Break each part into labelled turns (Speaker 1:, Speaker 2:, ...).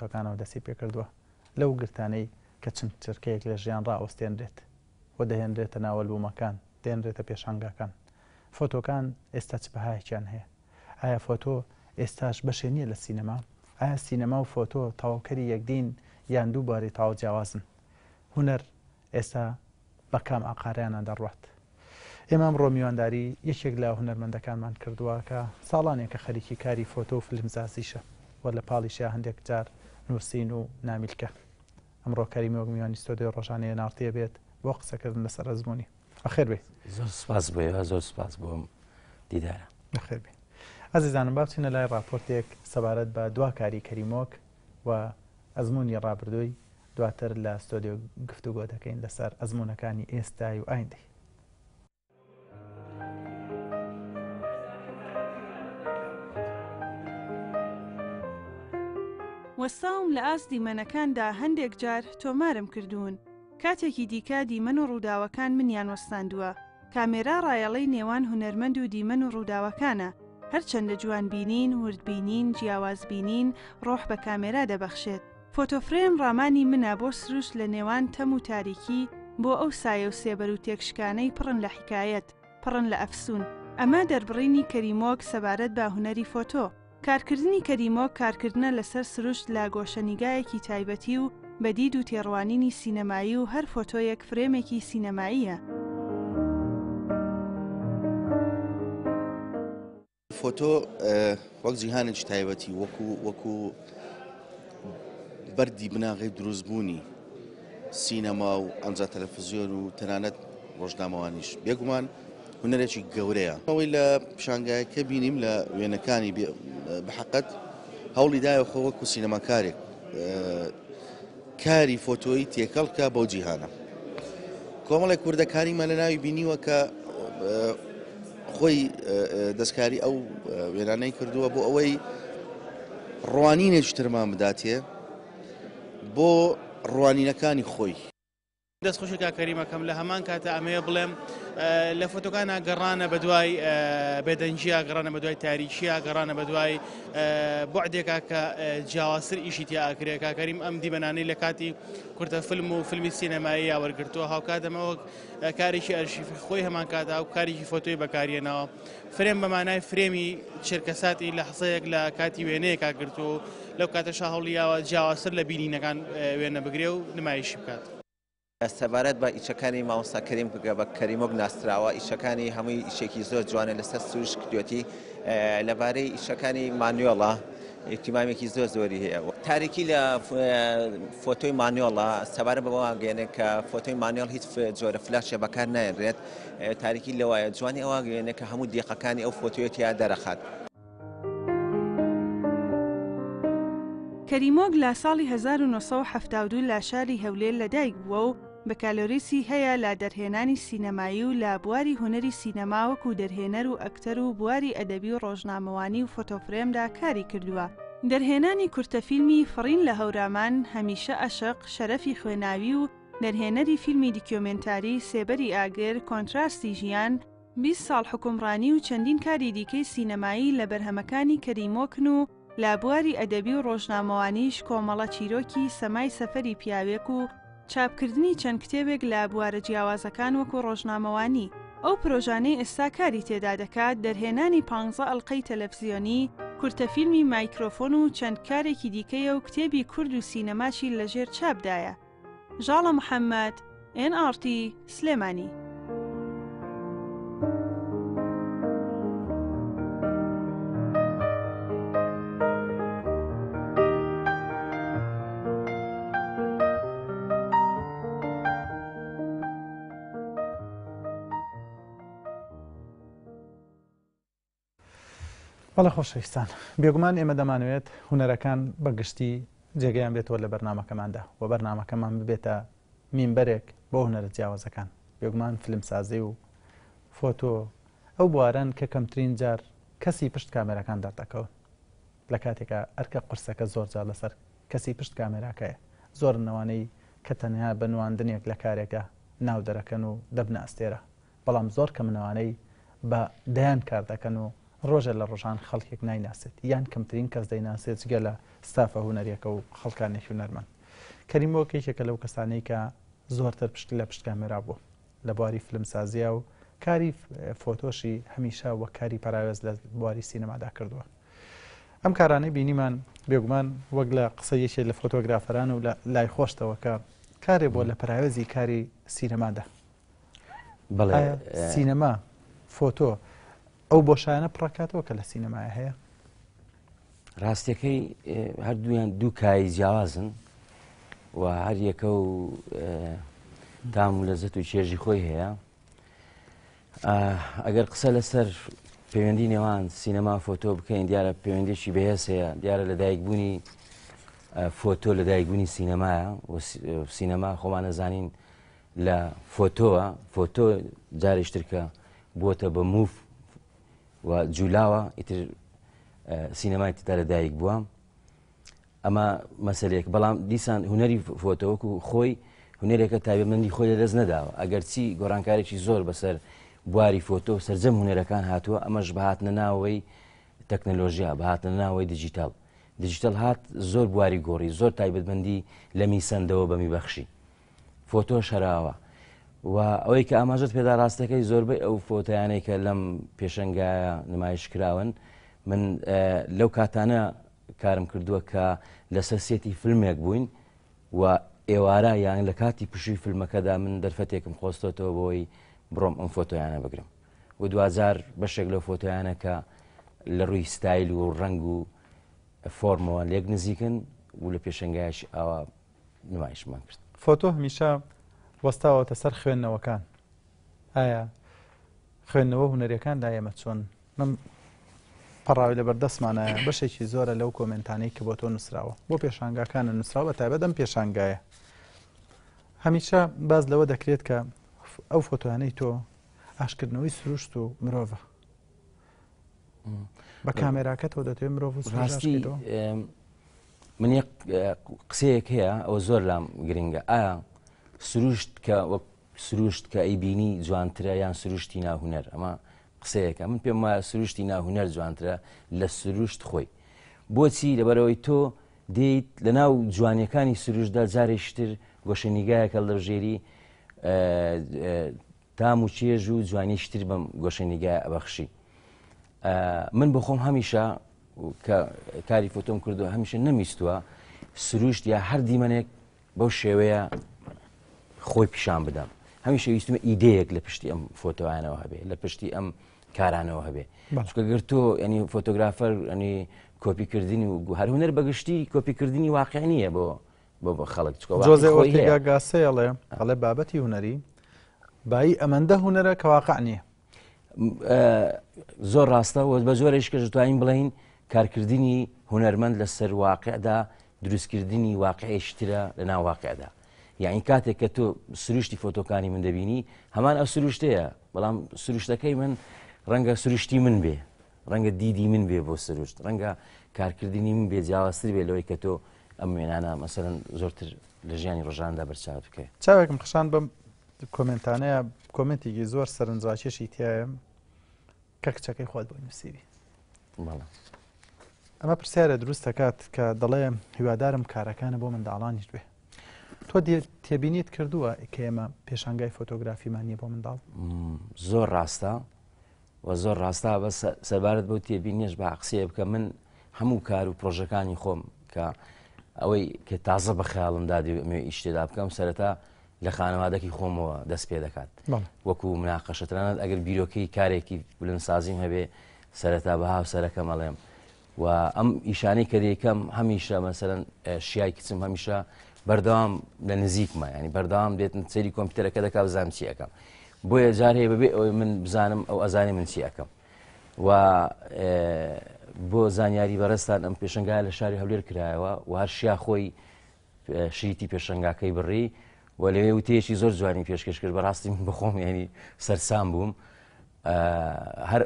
Speaker 1: کۆمەڵەکەەکانەوە دەستی پێکردووە لەو گرتانەی کە چند چرکەیەک لە ژیان ڕائوەستێنرێت و دەهێنرێتە ناوەلبوومەکان دێنرێتە پێشانگاکان فۆتۆکان ئێستا چ بەهایەکیان هەیە ئایا فۆتۆ ئێستاش بەشێ نییە لە سینەما ئایا سینەما و فۆتۆ تاواکەری یەکدین یان دووباری تاوا جیاوازن هوەر ئێستا بەکام ئاقاریانە دەڕوات ئێمام ڕۆمیوانداری یەکێک لە هوەرمەندەکانمان کردووە کە ساڵانێکە خەریکی کاری فۆتۆ و فلمزازیشە وە لە پاڵیشە هەندێک جار نووسین و نامیلکە ئەمڕۆ کەریمەوە میوانی سۆدی ڕۆژانەیە نارتیە بێت بۆ قسەکردن لەسەر ئەزمموی
Speaker 2: ئەخێر بێ زۆر سپاس بێ زۆر سپاس بۆم دیدارە
Speaker 1: نەخێر بێ ئەزیزانم باچینە لای راپۆرتێک سەبارەت بە دوا کاری کەریمۆک و ئەزمموی ڕابردوی دواتر لە ستۆدیۆ گفتوگۆ دەکەین لەسەر ئەزمونونەکانی ئێستای و ئایندی
Speaker 3: ڕەساوم لە ئاس دیمەنەکاندا هەندێک جار تۆمارم کردوون کاتێکی دیکە دیمەن و ڕووداوەکان منیان وەستاندووە کامێرا ڕایەڵەی نێوان هوەرمەند و دیمەن و ڕووداوەکانە هەرچەندە جوان بینین وردبینین جیاواز بینین ڕۆح بە کامێرا دەبەخشێت فۆتۆفرێم ڕامانی منە بۆ سروش لە نێوان تەم و تاریکی بۆ ئەو سایە و سێبەر و تێکشکانەی پڕن لە حکایەت پڕن لە ئەفسون ئەمە دەربڕینی کەریمۆک سەبارەت با هوەری فۆتۆ کارکردنی کەریمۆ کارکردنە لەسەر سروشت لا گۆشەنیگایەکی تایبەتی و بەدید و تێڕوانینی سینەمایی و هەر فۆتۆیەک فرێمێکی سینەماییە.
Speaker 1: فۆتۆ وەک جیهانێکی تایبەتی وەکو وەکو بەری بناغی دروستبوونی سینەما و ئەمجا تەلەفزیۆن و تەنانەت ڕۆژنامەوانیش بێگومان هوەرێکی گەورەیە ئەوەی لە پیشانگایەکە بینیم لە وێنەکانی بحقەت هەوڵی دایە خۆوەکو سینەماکارێک کاری فۆتۆی تێکەڵ کە بەو جیهانە کۆمەڵی کوردەکاریمە لە ناوی بینیوە کە خۆی دەستکاری ئەو وێرانەی کردووە بۆ ئەوەی ڕوانینێکی ترمان بداتێ بۆ ڕوانینەکانی خۆی دەستخۆشەکە کەریمەکەم لە هەمان کاتە ئەمەیە بڵێم لە فۆتۆکانە گەڕانە بە دوای بێدەنجیا گەڕانە بە دوای تاریچیا گەڕانە بە دوای بۆعدێکا کە جیاواسر ئیشی تیاکرێکا کەریم ئەم دیبەنانەی لە کاتی کورتە فلم و فیلمی سینەمایی یاوەرگرتووە هاوکاتەمەوە کارێکی ئەرشیفی خۆی هەمان کاتا و کارێکی فۆتۆی بەکارێنەوە فرێم بەمانای فرێمی چرکەساتی لە حسەیەک لە کاتی وێنەیە کاگرتو لەو کاتە شاهڵیاوە جیاواسر لە بینینەکان وێنە بگرێ و نمایشی بکات.
Speaker 2: سەبارەت بە ئیچەکانی ماوەسا کەریم بگە بە کەریمۆک ناسراوە ئیشەکانی هەمووی ئیشێکی زۆر جوانە لەسەر سوش کردوەتی لەبارەی ئیشەکانی مانیۆڵە ئیتیمامێکی زۆر زۆری هەیە تاریکی لە فۆتۆی مانیۆڵە سەبارە بەوەگەێنێ کە فۆتۆی مانیۆڵ هیچ جۆرە فلاشە بەکار نایەنرێت تاریکی لەوایە جوانی ئەوە گوێنێ کە هەموو دیقەکانی ئەو فۆتۆیەتیا دەرەخات.
Speaker 3: کەریمۆگ لە ساڵی 1970 لە شاری هەولێر لەدایک بووە و بە کالۆریسی هەیە لا دەرهێنانی سینەمایی و لا بواری هوەری سینەماوەک و دەرهێنەر و ئەکتەر و بواری ئەدەبی و ڕۆژنامەوانی و فۆتۆفرێمدا کاری کردووە. دەرهێنانی کورتەفیلمی فڕین لە هەورامان هەمیشە ئەشق شەرەفی خوێناوی و دەرهێنەری فیلمی دیکۆمنتاری سێبەری ئاگر کۆنتراستی ژیان، 20 ساڵ حکومڕانی و چەندین کاری دیکەی سینەمایی لە بەرهەمەکانی کەریمۆکن و لابواری ئەدەبی و ڕۆژنامەوانیش کۆمەڵە چیرۆکی سەمای سەفەری پیاوێک و چاپکردنی چەند کتێبێک لە بوارە جیاوازەکان وەکو ڕۆژنامەوانی ئەو پرۆژانەی ئێستا کاری تێدا دەکات دەرهێنانی پانزە ئەللقەی تەلەڤزیۆنی کورتەفیلمی مایکرۆفۆن و چەند کارێکی دیکەیە و کتێبی کورد و سینەماشی لەژێر چاپدایە ژاڵە محەممەد NRT سلێمانی
Speaker 1: بەڵە خۆشەویستان بێگومان ئێمە دەمانوێت هوەرەکان بەگشتی جێگەیان بێتەوە لە بەرنمەکەماندا و بەرنمەکەمان ببێتە مینبەرێک بۆ هوەرە جیاوازەکان بێگومان فلمسازی و فۆتۆ ئەو بواران کە کەمترین جار کەسی پشت کامێرەکان دەردەکەون لە کاتێکە ئەرکە قرسەکە زۆر جار لەسەر کەسی پشت کامێراکەیە زۆر نەوانەی کە تەنها بنواندنێک لە کارێکە ناو دەرەکەن و دەبنە ئەستێرە بەڵام زۆر کە منەوانەی بە دەیان کار دەکەن و ڕۆژە لە ڕۆژان خەڵکێک نایناسێت یان کەمترین کەس دەیناسێت جگە لە ستافە هوەرەکە و خەڵکانێکی هوەرمان کەریمەوە کێکێکە لەو کەسانەی کە زۆرتر پشت لە پشت کامێرا بوو لە بواری فلمسازیا و کاری فۆتۆشی هەمیشە وە کاری پراوێز لە بواری سینەمادا کردووە ئەم کارانەی بینیمان بێگومان وەک لە قسە یەکێک لە فۆتۆگرافەران و لای خۆشتەوە کە کارێ بۆ لە پراوێزی کاری سینەمادا سینەما فۆتۆ ئەو بۆشایانە پڕکاتەوە کە لە سینەمایە هەیە
Speaker 2: ڕاستەکەی هەردوویان دوو کای جیاوازن و هەر یەکە و دام و لەزت و چێژی خۆی هەیە ئەگەر قسە لەسەر پەیوەندی نێوان سینەما فۆتۆ بکەین دیارە پەیوەندێکی بەهێس هەیە دیارە لەدایک بوونی فۆتۆ لەدایک بوونی سینەمایە سینەما خۆمان نەزانین لە فۆتۆوە فۆتۆ جارێشترکە بووە بە موف و جولاوە ئیتر سینەمای تدا لەدایک بووە ئەمە مەسلێک بەڵام دیسان هوەری فۆتۆوەکو خۆی هوەرێکە تابێمەندی خۆی لە دەست نەداوە ئەگەر چی گۆرانکارێکی زۆر بەسەر بواری فۆتۆ سرجەم هوەرەکان هاتووە ئەمەش بەهاتنە ناوەی تەکنەلۆژیا بەهاتنە ناوەی دیجیتال دیجیتال هات زۆر بواری گۆڕی زۆر تایبەتبندی لە میسەندەوە بەمی بەخشی فۆتۆ شەراوە و ئەوەی کە ئاماژت پێدا ڕاستەکەی زۆربەی ئەو فۆتیانەی کە لەم پێشنگایە نمایش کراون من لەو کاتانە کارم کردووە کە لە سەسیەتی فلمێک بووین و ئێوارە یان لە کاتی پشووی فلمەکەدا من دەرفەتێکم خۆستەوە بۆی بڕۆم ئەم فۆتۆیانە بگرم و دوزار بەشێک لە فۆتۆیانەکە لە ڕووی ستایل و ڕنگ و فۆرمەوە لێک نزیکن و لە پێشنگایش ئەوە نمایشمان کرد
Speaker 1: فۆتۆ هەمیشە وەستاوەتە سەر خوێندنەوەکان ئایا خوێندنەوە هوەرەکاندا ئێمە چۆن من پەڕاوی لە بەردەستمانە بەشێکی زۆرە لەو کۆمنتانەی کە بۆ تۆ نووسراوە بۆ پێشانگاکانە نووسراوە تا بەدەم پێشانگایە هەمیشە باز لەوە دەکرێت کە ئەو فۆتوانەی تۆ ئاشکردنەوەی سروشت و مرۆڤە
Speaker 2: بە کامێراکەەوە دەتوێت مرۆڤ ڕاستی من قسەیەک هەیە ئەو زۆر لام گرنگە ئایا سروشت کە وەک سروشت کە ئەیبینی جوانترە یان سروشتی ناهوەر ئەمە قسەیەەکە من پێم وایە سروشتی ناهوەر جوانترە لە سروشت خۆی بۆچی لەبەرەوەی تۆ دیت لە ناو جوانیەکانی سروشدا جارێشتر گۆشەنیگایەکە لە ژێری تام و چێژ و جوانیشتر بەم گۆشەنیگای ئەبەخشی من بخۆم هەمیشە کە کاری فۆتۆم کردو هەمیشە نەمیستووە سروشت یا هەر دیمەنێک بەو شێوەیە خۆی پیشان بدەم هەمیش ویستمە ئیدەیەک لە پشتی ئەم فۆتۆیانەوە هەبێ لە پشتی ئەم کارانەوە هەبێ باشکەگەر تۆ ئەنی فۆتۆگرافەر ئەنی کۆپیکردنی و هەر هوەر بەگشتی کۆپیکردنی واقع نییە بۆ بۆ بە خەڵک جۆزگاسەیەڵێ
Speaker 1: ئەڵێ بابەتی هوەری
Speaker 2: بای ئەمەندە هوەرە کەواقع نیە زۆر ڕاستە و بە زۆرش کە ژتوین بڵین کارکردنی هوەرمەند لە سەر واقعدا دروستکردنی واقعیشترە لە ناواقعدا یعنی کاتێک کە تۆ سروشتی فۆتۆکانی من دەبینی هەمان ئەو سروشتەیە بەڵام سروشتەکەی من ڕەنگە سروشتی من بێ ڕەنگە دیدی من بێ بۆ سروشت ڕەنگە کارکردنی من بێ جیاواستر بێ لەوەی کە تۆ ئەم وێنانە مەسەرن زۆرتر لە ژیانی ڕژاندا بەرچاو بکەی
Speaker 1: چاوێکم خشان بم کۆمنتانەیە کۆمنتێکی زۆر سەرنجڕاکێشی تایەم کە کچەکەی خۆت بۆ نووسیوی ئەمە پرسیارە دروست دەکات کە دەڵێ هیوادارم کارەکانە بۆ منداڵانیش بێ تۆ تێبینیت کردووە کە ئێمە پێشانگای فۆتۆگرافیمان نیە بۆ منداڵ
Speaker 2: زۆر ڕاستە و زۆر ڕاستا بە سەبارەت بەو تێبینێش بە عقسەیە بکە من هەموو کار و پرۆژەکانی خۆم کە ئەوەی کە تازە بە خیاڵمدا ئیشتێدا بکەم سەرەتا لە خانەوادەکی خۆمەوە دەست پێ دەکات وەکو مناقەشترانات ئەگەر بیرۆکەی کارێکی بلندسازیم هەبێ سەرەتا بە هاو سەرەکە مەڵێم. و ئەم ئیشانەی کە دەیەکەم هەمیشە مەسەرەن شیای کچم هەمیشە بەردەوام لە نزیکمە ینی بەردەوام دێتن سەری کۆمپیوتەرەکە دەکا بزانام چیەکەم بۆیە جار هەیە ببێ ئەوی من بزانم ئەو ئەزانانی من چیەکەم و بۆ زانیاری بەرەستان ئەم پێشنگای لە شاری هەولێر کرایەوە و هەر شیا خۆی شیتی پێشنگاکەی بڕی و لەوێ وتەیەشی زۆر جوانی پێشکەش کرد بەڕاستی من بخۆم ینی سەرسان بووم هەر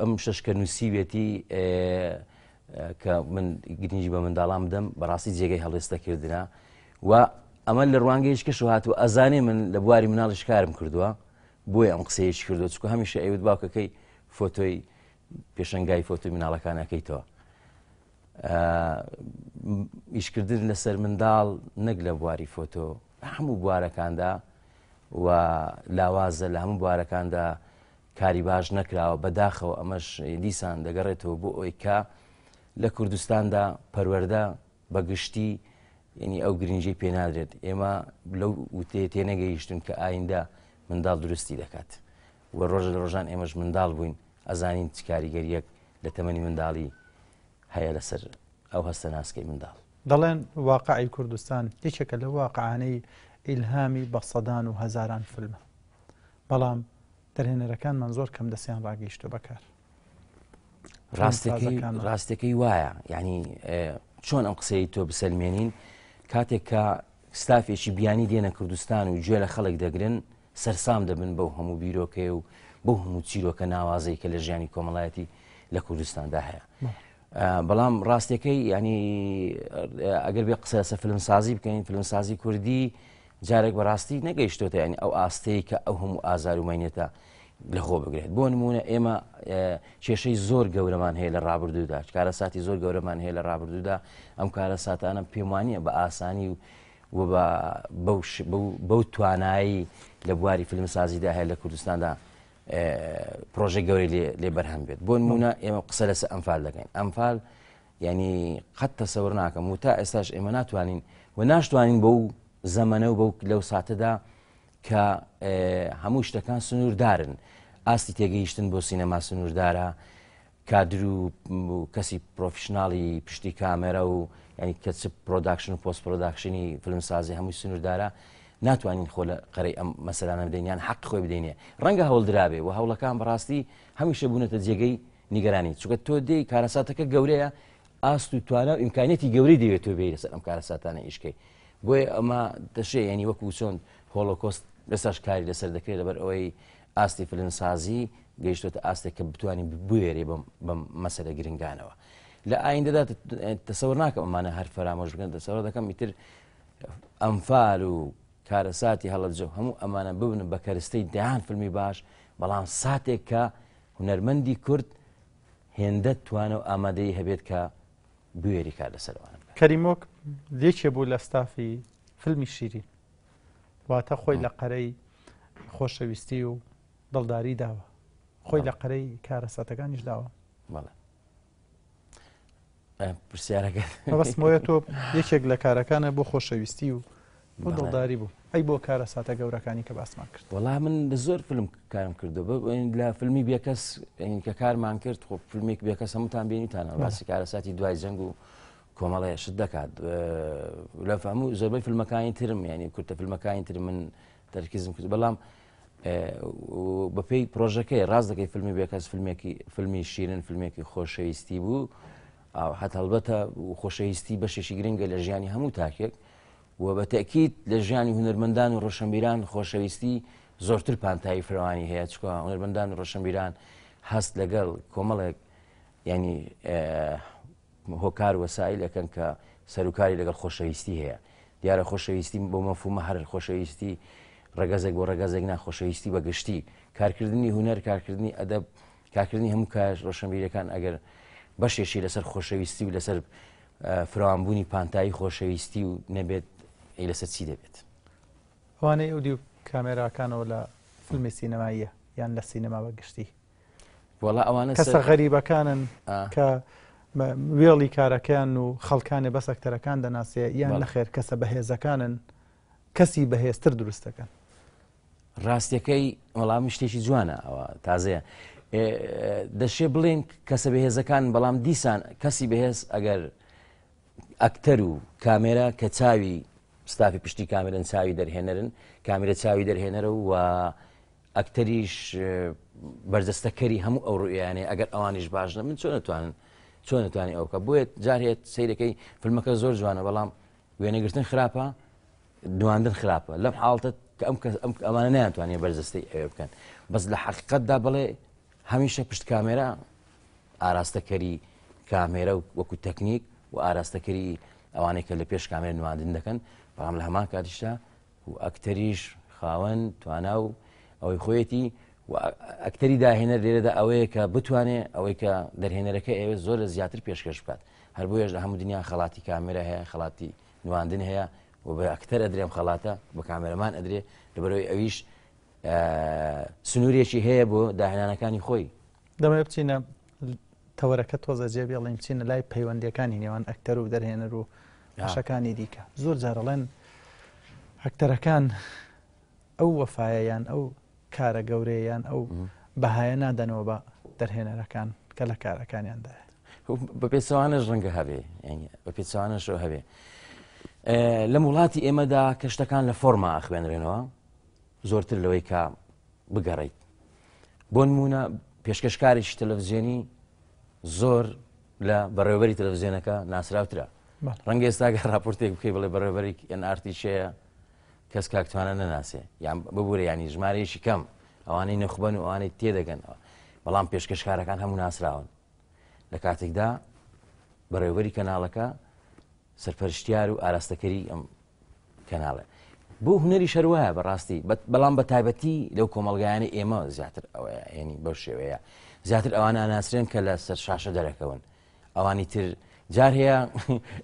Speaker 2: ئەم شەشکە نووسی بێتی کە من گرنجی بە منداڵام دەم بەڕاستی جێگەی هەڵێستەکردنا و ئەمە لە ڕوانگەیش کە شوهات و ئەزانێ من لە بواری مناڵش کارم کردووە بۆی ئەم قسەیەش کردو چکو هەمیشە ئەوت باوکەکەی فۆتۆی پێشنگای فۆتۆی مناڵەکانەکەیتەوە ئیشکردن لەسەر منداڵ نەک لە بواری فۆتۆ هەموو بوارەکاندا و لاوازە لە هەموو بوارەکاندا کاری باش نەکراوە بەداخەوە ئەمەش دیسان دەگەڕێتەوە بۆ ئۆیکە لە کوردستاندا پەروەەردە بەگشتی ینی ئەو گرنجی پێنادرێت ئێمە لەو وتێ تێنەگەیشتن کە ئایندا منداڵ درستی دەکات وە ڕۆژە لە ڕۆژان ئێمەش منداڵ بووین ئەزانین چکاریگەریەک لە تەمەنی منداڵی هەیە لەسەر ئەو هەستە ناسکەی منداڵ
Speaker 1: دەڵێن واقعی کوردستان یەکێکە لە واقعانەی ئیلهامی بە سەدان و هەزاران فلمە بەڵام دەرهێنەرەکانمان زۆر کەم دەستیان ڕاگەیشتە بەکار ڕاستەکەی
Speaker 2: ڕاستەکەی وایە ینی چۆن ئەم قسەی تۆ بسەلمێنین کاتێک کە ستافێکی بیانی دێنە کوردستان و گوێ لە خەڵک دەگرن سەرسام دەبن بەو هەموو بیرۆکەی و بەو هەموو چیرۆکە ناوازەی کە لە ژیانی کۆمەڵایەتی لە کوردستاندا هەیە بەڵام ڕاستەکەی ینی ئەگەر بێ قسە سە فلمسازی بکەین فلمسازی کوردی جارێک بەڕاستی نەگەیشتۆتە ینی ئەو ئاستەیە کە ئەو هەموو ئازار و مینێتە لەخۆ بگرێت بۆ نمونە ئێمە کێشەی زۆر گەورەمان هەیە لە ڕابردوودا کارە ساتی زۆر گەورەمان هەیە لە ڕابردوودا ئەم کارە ساتانە پێمانە بە ئاسانی و بەو توانایی لە بواری فیلمسازیدا هەیە لە کوردستاندا پرۆژە گەوری لێ بەرهەم بێت بۆ نمونە ئێمە قسە لەسە ئەمفال دەکەین ئەمفال ینی قەت تەسەور ناکەم و تا ئێستاش ئێمە ناتوانین و ناشتوانین بەو زەمەنە و بەو لەو ساتەدا کە هەموو شتەکان سنووردارن ئاستی تێگەیشتن بۆ سینەما سنووردارە کادر و کەسی پرۆفیشنناڵی پشتی کامێرە و ینی کە چ پرۆداکشن و پۆست پرۆداکشنی فلمسازی هەمووی سنووردارە ناتوانین خۆ لە قەرەی ئەم مەسەرانە بدەینیان حەق خۆی بدەینێ ڕەنگە هەوڵدرابێ و هەوڵەکان بەڕاستی هەمیشە بوونەتە جێگەی نیگەرانی چکە تۆ دێی کارەساتەکە گەورەیە ئاست و توانە و ئیمکانێتی گەوری دەوێت تۆ بێ لەسەر ئەم کارەساتانە ئیشکی بۆی ئەمە دەشێ ینی وەکو چۆن هۆڵۆکۆست لەسەر کاری لەسەر دەکرێت لەبەر ئەوەی ئاستی فلنسازی گەیشتوتە ئاستێک کە بتانی بێرێ بەم مەسەرە گرنگانەوە لە ئایندەدا تەسەور ناکەم ئەمانە هەر فرامۆژگەن دەسەوە دەکەم ئیتر ئەمفار و کارەساتی هەڵەجە هەموو ئەمانە ببن بە کەرستەی دایان فلمی باش بەڵام ساتێک کە هوەرمەندی کورد هێندە توانە و ئامادەی هەبێت کە بوێری کار لەسەروانە کەریمۆک دێکێ
Speaker 1: بوو لە ستافی فلمی شیرین واتە خۆی لە قەرەی خۆشەویستی و دڵداری داوە خۆی لە قەرەی کارەسەتەکانیش داوە
Speaker 2: پرسیارەکە بەسمۆیە تۆ
Speaker 1: یەکێک لە کارەکانە
Speaker 2: بۆ خۆشەویستی و
Speaker 1: بۆ دڵداری بوو ئەی بۆ کارە ساتە گەورەکانی کە باسمان
Speaker 2: کرد وەڵا من لە زۆر فلم کارم کردو لە فیلمی بێکەس کە کارمان کرد خۆ فیلمێک بێکەس هەمتان بینیتانە باسی کارە ساتی دوای جەنگ و کۆمەڵەیەشت دەکات لە فەموو زۆربەی فیلمەکانی ترم ینی کورتە فیلمەکانی تر من تەرکیزم کرد بەڵام بەپی پرۆژەکەی ڕاز دەکەی فیلمی بێکەس فیلمێکی فیلمی شیرن فیلمێکی خۆشەویستی بوو حەت هەڵبەتە خۆشەویستی بەشێکی گرنگە لە ژیانی هەموو تاکێک و بە تەکیید لە ژیانی هوەرمەندان و ڕۆشنبیران خۆشەویستی زۆرتر پانتایی فرەوانی هەیە چکە هوەرمەندان و ڕۆشنبیران هەست لەگەڵ کۆمەڵێک ینی هۆکار وەسایلەکەن کە سەرکاری لەگەڵ خۆشەویستی هەیە دیارە خۆشەویستی بۆ مەفومە هەر خۆشەویستی ڕگەزێک بۆ ڕگەزێک ناخۆشەویستی بەگشتی کارکردنی هوەر کارکردنی ئەدەب کارکردنی هەموو کاش ڕۆشنبیرەکان ئەگەر بەشێشی لەسەر خۆشەویستی و لەسەر فراوانبوونی پانتایی خۆشەویستی و نەبێت ئەی لەسەر چی دەبێت
Speaker 1: وانەی ئەودیو کامێراکانەوە لە فلمی سینەماییە یان لە سینەما بەگشتی
Speaker 2: وڵا ئەوانە کەسە
Speaker 1: غەریبەکانن کە وێڵی کارەکان و خەڵکانی بەس ئەکتەرەکان دەناسێ یان لە خێر کەسە بەهێزەکانن کەسی بەهێزتر دروستەکەن
Speaker 2: ڕاستیەکەی وەڵام شتێکی جوانە ئەوە تازەیە دەشێ بڵێن کەسە بەهێزەکان بەڵام دیسان کەسی بەهێز ئەگەر ئەکتەر و کامێرە کە چاوی ستافی پشتی کامێرن چاوی دەرهێنەرن کامێرە چاوی دەرهێنەرە و ئەکتەریش بەرجەستەکەری هەموو ئەو ڕویانێ ئەگەر ئەوانیش باش نە من چۆن نتوانن چۆن دەتوانانی ئەوکە بێت جار هەیە سیرەکەی فلمەکە زۆر جوانە بەڵام وێنەگرتن خراپە دواندن خراپە لەم حاڵتت کە ئەم ئەمانە نیانتوانێت بەرزستی ئەوێ بکەن بەس لە حقیقتدا بڵێ هەمیشە پشت کامێرا ئاراستەکەری کامێرە و وەکو تەکنیک و ئاراستەکەری ئەوانەی کە لە پێش کامێر نواندن دەکەن بەڵام لە هەمان کاتیشتا و ئەکتەریش خاوەن توانا و ئەوەی خۆیەتی ئەکتەری داهێنەر لێرەدا ئەوەیە کە بتوانێت ئەوەی کە دەرهێنەرەکە ئێوە زۆر لە زیاتر پێشکەش بکات هەر بۆ ێژدا هەموو دنیا خڵاتی کامێرە هەیە خڵاتی نواندن هەیە و بە ئەکتەر ئەدرێم خڵاتە بە کامێرەمان ئەدرێ لەبەرەوەی ئەویش سنوورێکی هەیە بۆ داهێنانەکانی خۆی دەمە بچینە تەوەرەکە
Speaker 1: تۆزە جێبی ئەڵێم چینە لای پەیوەندەکانی نێوان ئەکتەر و دەرهێنەر و عشەکانی دیکە زۆر جارەڵێن هەکتەرەکان ئەو وەفاایەیان ئەو کارە گەورەیان ئەو بەهایە نادەنەوە بە دەرهێنەرەکان کە لە کارەکانیاندایە
Speaker 2: بە پێچوانش ڕەنگە هەبێ بە پێچوانش هەبێ لە وڵاتی ئێمەدا کەشتەکان لە فۆرما ئەخوێنرێنەوە زۆرتر لەوەی کا بگەڕیت بۆ نمونە پێشکەشکاریش تەلەڤزیێنی زۆر لە بەڕێوەری تەلەڤزیێنەکە ناسراوترا ڕەنگە ئێستاگە راپۆرتێک بکەی بڵێ بەڕێوەری ئەن ئارتیشەیە کەس کاکتوانە نەناسێ یان ببوورە ینی ژمارەیەشی کەم ئەوانەی نەخبەن و ئەوانەی تێدەگەنەوە بەڵام پێشکەشکارەکان هەموو ناسراون لە کاتێکدا بەڕێوەری کەناڵەکە سەرپەرشتیار و ئاراستەکەری ئەم کەناڵە بۆ هوەری شەروایە بەڕاستی بەڵام بە تایبەتی لەو کۆمەلگایانی ئێمە زیاتر ئەوەیە ینی بەو شێوەیە زیاتر ئەوانە ئاناسرێن کە لە سەر شاشە دەرەکەون ئەوانی تر جار هەیە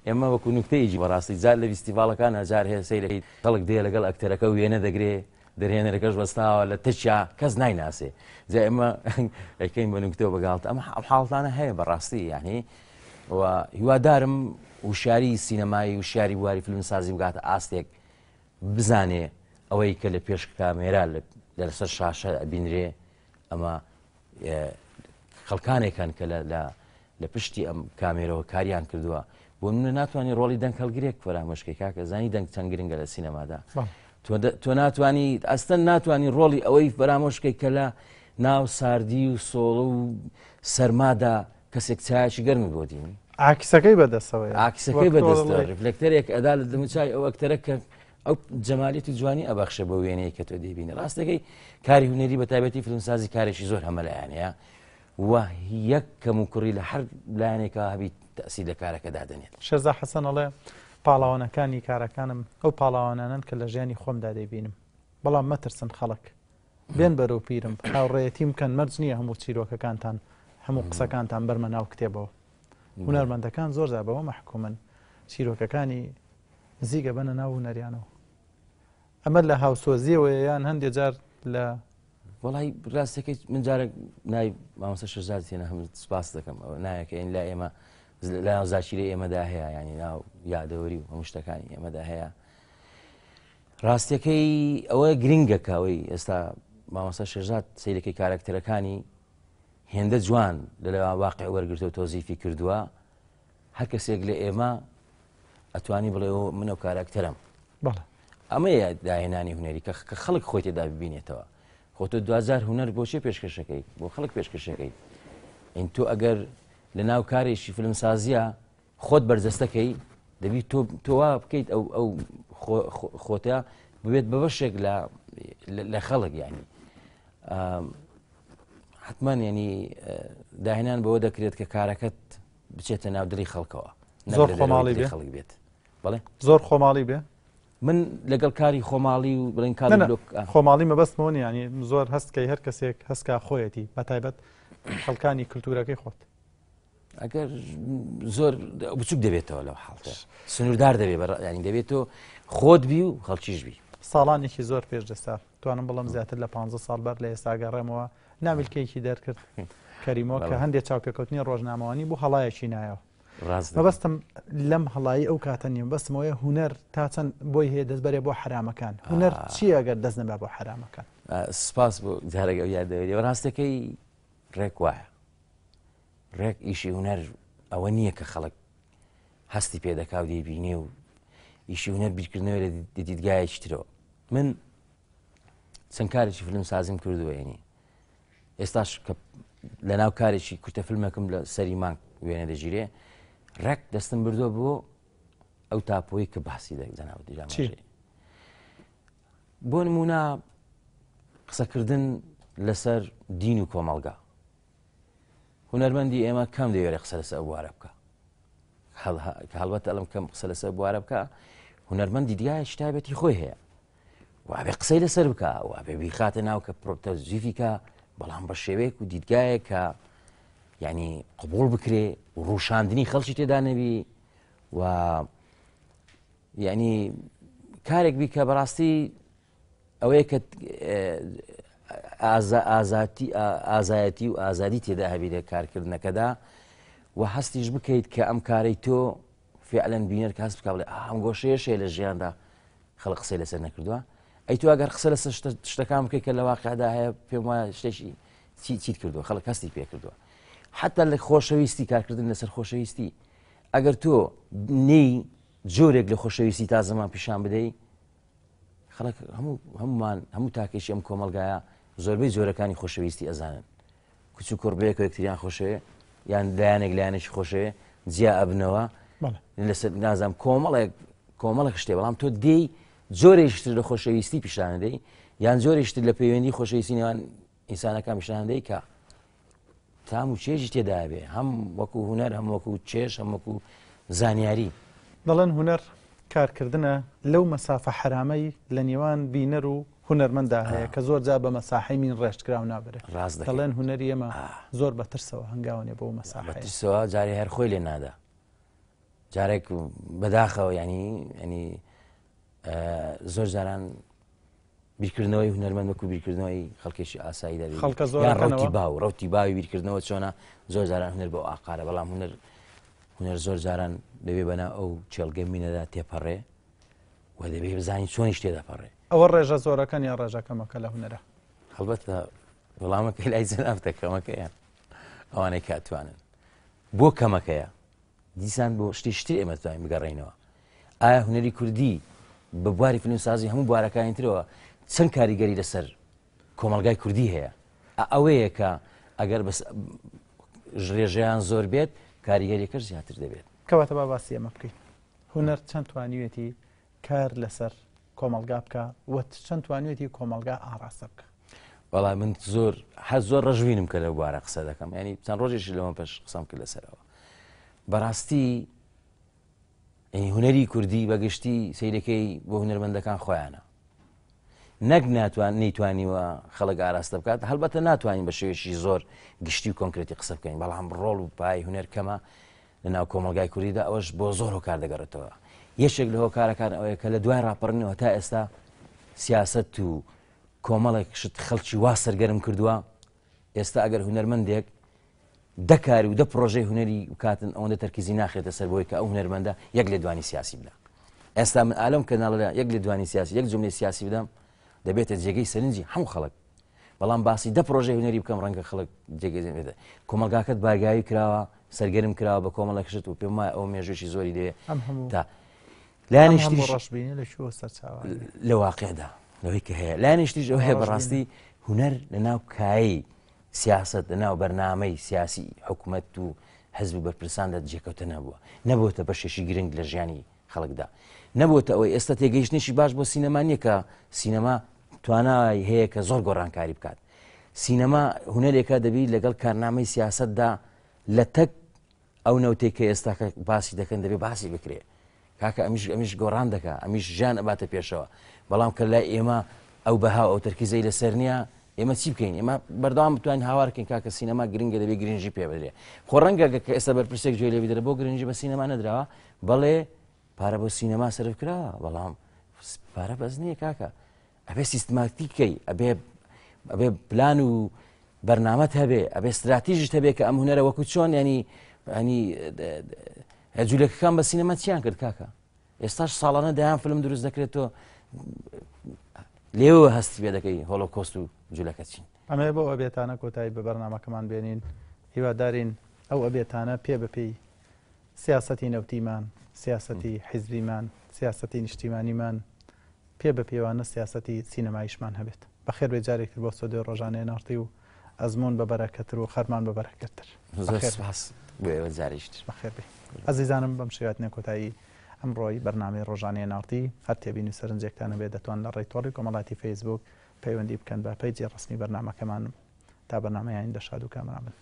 Speaker 2: ئێمە وەکو نوکتەیەکی بەڕاستی جار لە فستیڤالەکان جار هەیە سیرەکەی خەڵک دێ لەگەڵ ئەکتەرەکە وێنە دەگرێ دەرهێنەرەکەش بەستاوە لە تشیا کەس نایناسێ جا ئێمە ئەەکەین بە نوکتەوە بەگاڵت ئەمە حاڵتانە هەیە بەڕاستی یعنی هیوادارم وشاری سینەمایی و شاری واری فلم سازی بگاتە ئاستێک بزانێ ئەوەی کە لە پێش کامێرا لەسەر شاشە بینرێ ئەمە خەڵکانێکان کە لە لە پشتی ئەم کامێرەوە کاریان کردووە بۆ منە ناتوانانی ڕۆڵی دەنگ هەلگرێک فەرامەشکی کاکە زانی دەنگ چەند گرنگە لە سینەمادا تۆ ناتانی ئەستەن ناتانی ڕۆڵی ئەوەی فەرامۆشکی کە لە ناو ساردی و سۆڵە و سەرمادا کەسێک چایکی گەرمی بۆ دینی ئاکسەکەی بەدەستەوەی ئاکسەکەی بەدەستەوە ڕفلکتەرێک ئەدا لە دموچای ئەو ئەکتەرە کە ئەو جەمالیت و جوانی ئەبەخشە بە وێنەیە کە تۆ دەبینە ڕاستەکەی کاری هوەری بە تایبەتی فلمسازی کارێکی زۆر هەمەلایانەیە و یەک کەم و کوڕی لە هەر لایەنێکە هەبیت تەسی لە کارەکەدا دەنێت شەرزا حەسەن ئەڵێ پاڵاوانەکانی
Speaker 1: کارەکانم ئەو پاڵاوانانن کە لە ژیانی خۆمدا دەبینم بەڵام مەترسن خەڵک بێن بەرەو پیرم هاوڕێتیم کەن مەرج نییە هەموو چیرۆکەکانتان هەموو قسەکانتان بەرمە ناو کتێبەوە هوەرمەندەکان زۆر بەوە محکومن چیرۆکەکانی زیگە بەنە ناو نەریانەوە
Speaker 2: ئەمە لە هاوسۆزیەوە یان هەندێک جار لە وڵی ڕاستەکەی منجارە نای مامۆسە شەرزاد تێنە هەم سپاس دەکەم ئەوە نایەکەین لا ئێمە لا زاچیرە ئێمەدا هەیە ینی ناو یادەوەری و هەموو شتەکانی ئێمەدا هەیە ڕاستیەکەی ئەوە گرنگەکەوەی ئێستا مامۆسە شێژات سیرەکەی کارکتەرەکانی هێندە جوان لەلەوە واقع وەرگرت و تۆزیفی کردووە هەر کەسێک لە ئێمە ئەتوانی بڵێ و منە و کارکتەرم ئەمە داهێنانی هوەری کە خەڵک خۆی تێدا ببینێتەوە خۆتۆ دوزار هوەر بۆچێ پێشکەشەکەی بۆ خەڵک پێشکەشەکەی ئین تۆ ئەگەر لە ناو کارێکی فلمسازیە خۆت بەرزەستەکەی دەبی تۆوا بکەیت ئەو ئەو خۆتە ببێت بە بەشێک لە خەڵک یعنی حتمان ینی داهێنان بەوە دەکرێت کە کارەکەت بچێتە ناودری خەڵکەوە زۆر خۆماڵی خەڵک بێت بڵێ زۆر خۆماڵی
Speaker 1: بێ من لەگەڵ کاری خۆماڵی و بڵین کار خۆماڵی مەبەستمەوە ینی زۆر هەستکەی هەر کەسێک هەستکە خۆیەتی بە تایبەت خەڵکانی کللتورەکەی خۆت
Speaker 2: ئەگەر زۆر بچوک دەبێتەوە لەو حڵتە سنووردار دەبێت ینی دەبێتەوە خۆت بی و خەڵکیش بی
Speaker 1: ساڵانێکی زۆر پێش دەستا توانم بڵم زیاتر لە 15 سال بەر لە ئێستاگەڕێمەوە ناویلکەیەکی دەرکرد کەریمەوە کە هەندێک چاوپێکوتنی ڕۆژنامەوانی بوو هەڵایەکی نایەوە
Speaker 2: مەبەستم
Speaker 1: لەم هەڵایی ئەو کاتە نیم بەستمەوەی هوەر تا چەند بۆی هەیە دەستبەرێ بۆ حرامەکان هوەر چیەگەر دەست نەبا بۆ حرامەکان
Speaker 2: سپاس بۆ جارەگە یادەوێت و ڕاستەکەی ڕێک وایە ڕێک ئیشی هوەر ئەوە نییە کە خەڵک هەستی پێدەکاو دەبینێ و ئیشی هوەر بیرکردنەوە لە دیدگایەکی ترەوە من چەند کارێکی فلم سازیم کردووەێنی ئێستاش کە لە ناو کارێکی کورتە فلمەکەم لە سەریمان وێنە دەژیرێ ڕێک دەستم بردۆ بۆ ئەو تاپۆی کە باسی دەناوە دیژان بۆ نمونە قسەکردن لەسەر دین و کۆمەلگا هوەرمەندی ئێمە کەم دەوێرە قسە لەسەر وارە بکە هەڵبەت ئەلم کەم قسە لەسەر بوارە بکە هوەرمەندی دیایە شتابەتی خۆی هەیە وابێ قسەی لەسەر بکە وابێ بیخاتە ناو کە پرۆتە زیفیکە بەڵام بە شێوەیەک و دیدگایە کە یعنی قبول بکرێ و ڕوشاندنی خەڵکی تێدا نەبی و یعنی کارێک بی کە بەڕاستی ئەوەیە کە ئازایەتی و ئازادی تێدا هەبی لە کارکردنەکەدا و هەستیش بکەیت کە ئەم کارەی تۆ فعلەن بینەر کەس بک بڵێ ئەم گۆشەیەشێ لە ژیاندا خەڵق قسەی لەسەر نەکردووە ئەی تو ئەگەر قسە لە شتەکان بکەیت کە لە واقعدا هەیە پێم وایە شتێکی چیت کردووە خەڵک هەستی پێ کردووە حتا لە خۆشەویستی کارکردن لەسەر خۆشەویستی ئەگەر تۆ نەی جۆرێک لە خۆشەویستی تا زەمان پیشان بدەی خەڵک هەمومان هەموو تاکێکی ئەم کۆمەلگایە زۆربەی جۆرەکانی خۆشەویستی ئەزانن کچ و کوربەیە کۆکتریان خۆشەیە یان دایانێک لایەنێکی خۆشەیە جیا ئەبنەوە لەسەر نازانم کۆمەڵێک کۆمەڵک شتێ بەڵام تۆ دێی زۆرێشتر لە خۆشەویستی پیشاندەی یان زۆرێشتر لە پەیوەندی خۆشەویستی نێوان ئینسانەکان پیشاندەی کە تام و چێژی تێدابێ هەم وەکو هوەر هەم وەکو چێش هەم وەکو زانیاری دەڵێن هوەر کارکردنە
Speaker 1: لەو مەسافە حرامەی لە نێوان بینەر و هوەرمەدا هەیە کە زۆر جا بە مەساحی من ڕێشتکرااو نابێ ڕاست دەڵێن هوەری ئێمە زۆر بەترسەوە هەنگاوانێ بۆ مەساحەوە
Speaker 2: جارێ هەر خۆی لێ نادا جارێک بەداخەوە ینی ینی زۆر جاران بیرکردنەوەی هوەرمەندوەکو بیرکردنەوەی خەڵکێکی ئاسایی دەبێت خەڵکە زۆر ڕوتی باو ڕوتی باوی بیرکردنەوە چۆنا زۆر زاران هوەر بۆ ئاقارە بەڵام هوەر هوەر زۆر زاران دەبێ بەنا ئەو چێلگە مینەدا تێپەڕێ و دەبێ بزانین چۆنی شتێداپەڕێ
Speaker 1: ئەوە ڕێژە زۆرەکان یا ڕێژەکەمەکە لە هوەرە
Speaker 2: هەڵبەتە وەڵامەکەی لای زەنافتەکەمەکەیان ئەوانەی کاتوانن بۆ کەمەکەیە دیسان بۆ شتی شتی ئێمەتوانین بگەڕێنەوە ئایا هوەری کوردی بە بواری فنوسازی هەموو بارەکانی ترەوە چەند کاریگەری لەسەر کۆمەلگای کوردی هەیە ئەوەیە کە ئەگەر ژێژیان زۆر بێت کاریگەریەکە زیاتر دەبێت
Speaker 1: کەواتە باباسی ئەمە بکەین هوەر چەند توانیوێتی کار لەسەر کۆمەلگا بکە وەت چەند توانیێتی کۆمەلگا ئاراستە بکە
Speaker 2: بەڵام من زۆر هە زۆر ڕژوینم کە لەوبارە قسە دەکەم ینی چەند ڕۆژێکی لەوە پێش قسەم کرد لەسەرەوە بەڕاستی هوەری کوردی بەگشتی سیرەکەی بۆ هوەرمەندەکان خۆیانە نەک ناتوان نەیتوانیوە خەڵک ئاراستە بکات هەلبەتە ناتوانین بە شێوێکی زۆر گشتی و کۆنکرێتی قسە بکەین بەڵام ڕۆڵ و پای هوەر کەمە لەناو کۆمەلگای کوریدا ئەوەش بۆ زۆر هۆکار دەگەڕێتەوە یەشێک لە هۆکارەکان ئەوەیە کە لە دوای ڕاپەڕنەوە تا ئێستا سیاست و کۆمەڵێک شت خەڵکی وا سەرگەرم کردووە ئێستا ئەگەر هوەرمەندێک دەکاری و دە پرۆژەی هوەری وکاتن ئەوەندە تەرکیزی ناخێتە سەر بۆی کە ئەو هوەرمەندە یەک لە دوانی سیاسی بدە ئێستا من ئالم کەناڵدا یەک لە دوانی سیاسی یەک جملی سیاسی بدەم دەبێتە جێگەی سەرنجی هەموو خەڵک بەڵام باسی دە پرۆژه هوەری بکەم ڕەنگە خەڵک جێگەێدە کۆمەلگاکەت باگایی کراوە سەرگەرم کراوە بە کۆمەڵە کشت و پێم وایە ئەو مێژوشی زۆری دێ تا لایەنیشتی لە واقعدا لەوەی کە هەیە لایەنیشتیش ئەو هەیە بەڕاستی هوەر لە ناو کایی سیاست لە ناو بەرنامەی سیاسی حکوومەت و هەزب بەرپرساندا جێکەوتە نەبووە نەبووتە بەشێشی گرنگ لە ژیانی خەڵکدا نەبووتە ئەوەی ئێستا تێگەیشتنیشی باش بۆ سینەمانیە کە سینەما توانای هەیە کە زۆر گۆڕانکاری بکات سینەما هوەرێکە دەبیت لەگەڵ کارنامەی سیاستدا لە تەک ئەو نەوتێک کە ئێستا باسی دەکەن دەبێت باسی بکرێ کاکە ئەمیش ئەمیش گۆڕان دەکە ئەمیش ژیان ئەباتە پێشەوە بەڵام کە لای ئێمە ئەو بەها ئەو تەرکیزەی لەسەر نییە ئێمە چی بکەین ئێمە بەردام بتوانین هاوارکەین کاکە سینەما گرنگگە دەبێت گرنگی پێبدرێ خۆ ڕەنگە کە ئێستا بەرپرسێک جوێ لێبی دەرە بۆ گرنگی بە سینەما نەدراوە بەڵێ پارە بۆ سینەما سرف کرا بەڵام پارە بەز نییە کاکە ئەبێ سیستماتیکەی ئەبێ ئەبێ پلان و بەرنامەت هەبێ ئەبێ استراتیژت هەبێ کە ئەم هوەرە وەکو چۆن ینی ینی هەجوولەکەەکان بە سینەمە چیان کرد کاکە ئێستاش ساڵانە دایان فلم دروست دەکرێتەوە لێوە هەست پێ دەکەی هۆڵۆ کۆست و جوولەکە چین
Speaker 1: ئەمێ بۆ ئەبێتانە کۆتایی بە بەرنمەکەمان بێنین هیوادارین ئەو ئەبێتانە پێ بپی سیاسەتی نەوتیمان سیاسەتی حیزبیمان سیاسەتی نیشتیمانیمان پێ بە پێوانە سیاستی سینەمایشمان هەبێت بەخێر بێ جارێکتر بۆ سۆدێ ڕۆژانەیە ناڕتی و ئەزمون بە بەرەکەتر و خەرمان بە بەرەکەتر زاریشت ئەزیزانم بەم شێاتنە کۆتایی ئەمڕۆی بەرنامی ڕۆژانەیە ناڕتی هەر تێبینی سەرنجێکتانە بێت دەتوان لە ڕێیتۆری کۆمەڵاتی فیسبوک پەیوەندی بکەن بە پەیجی ڕستنی بەرنمەکەمانم تا بەنامەیان دەشاد و کامرا بن.